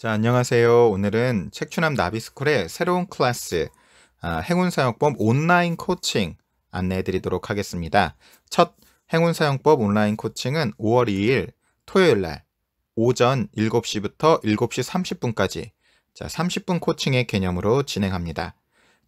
자, 안녕하세요. 오늘은 책추남 나비스쿨의 새로운 클래스 아, 행운사용법 온라인 코칭 안내해 드리도록 하겠습니다. 첫 행운사용법 온라인 코칭은 5월 2일 토요일 날 오전 7시부터 7시 30분까지 자, 30분 코칭의 개념으로 진행합니다.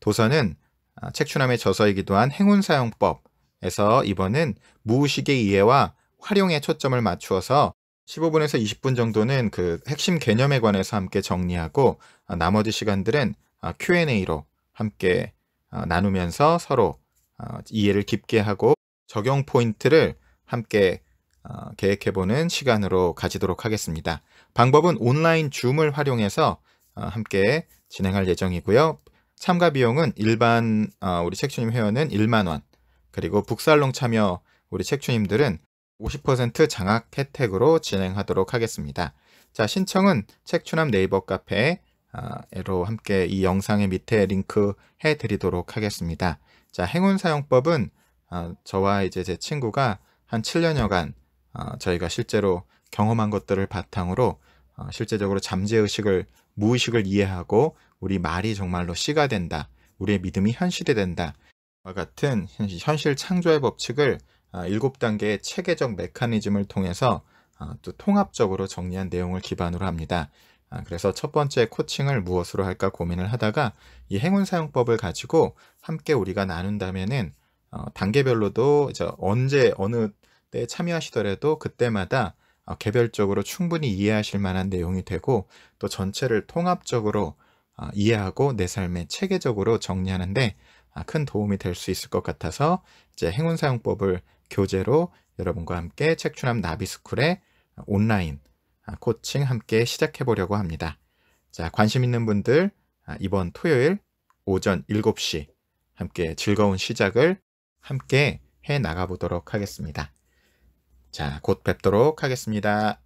도서는 아, 책추남의 저서이기도 한 행운사용법에서 이번은 무의식의 이해와 활용에 초점을 맞추어서 15분에서 20분 정도는 그 핵심 개념에 관해서 함께 정리하고 아, 나머지 시간들은 아, Q&A로 함께 아, 나누면서 서로 이해를 깊게 하고 적용 포인트를 함께 계획해보는 시간으로 가지도록 하겠습니다. 방법은 온라인 줌을 활용해서 함께 진행할 예정이고요. 참가 비용은 일반 우리 책주님 회원은 1만 원, 그리고 북살롱 참여 우리 책주님들은 50% 장학 혜택으로 진행하도록 하겠습니다. 자, 신청은 책추남 네이버 카페로 아, 함께 이 영상의 밑에 링크 해드리도록 하겠습니다. 자, 행운 사용법은 아, 저와 이제 제 친구가 한 7년여간 아, 저희가 실제로 경험한 것들을 바탕으로 실제적으로 잠재의식을 무의식을 이해하고 우리 말이 정말로 씨가 된다. 우리의 믿음이 현실이 된다. 와 같은 현실 창조의 법칙을 아, 일곱 단계 체계적 메커니즘을 통해서 아, 또 통합적으로 정리한 내용을 기반으로 합니다. 아, 그래서 첫 번째 코칭을 무엇으로 할까 고민을 하다가 이 행운 사용법을 가지고 함께 우리가 나눈다면은 어, 단계별로도 이제 언제 어느 때 참여하시더라도 그때마다 어, 개별적으로 충분히 이해하실 만한 내용이 되고 또 전체를 통합적으로 어, 이해하고 내 삶에 체계적으로 정리하는데 큰 도움이 될 수 있을 것 같아서 이제 행운 사용법을 교재로 여러분과 함께 책추남 나비스쿨의 온라인 코칭 함께 시작해 보려고 합니다. 자, 관심 있는 분들 아, 이번 토요일 오전 7시 함께 즐거운 시작을 함께 해 나가 보도록 하겠습니다. 자, 곧 뵙도록 하겠습니다.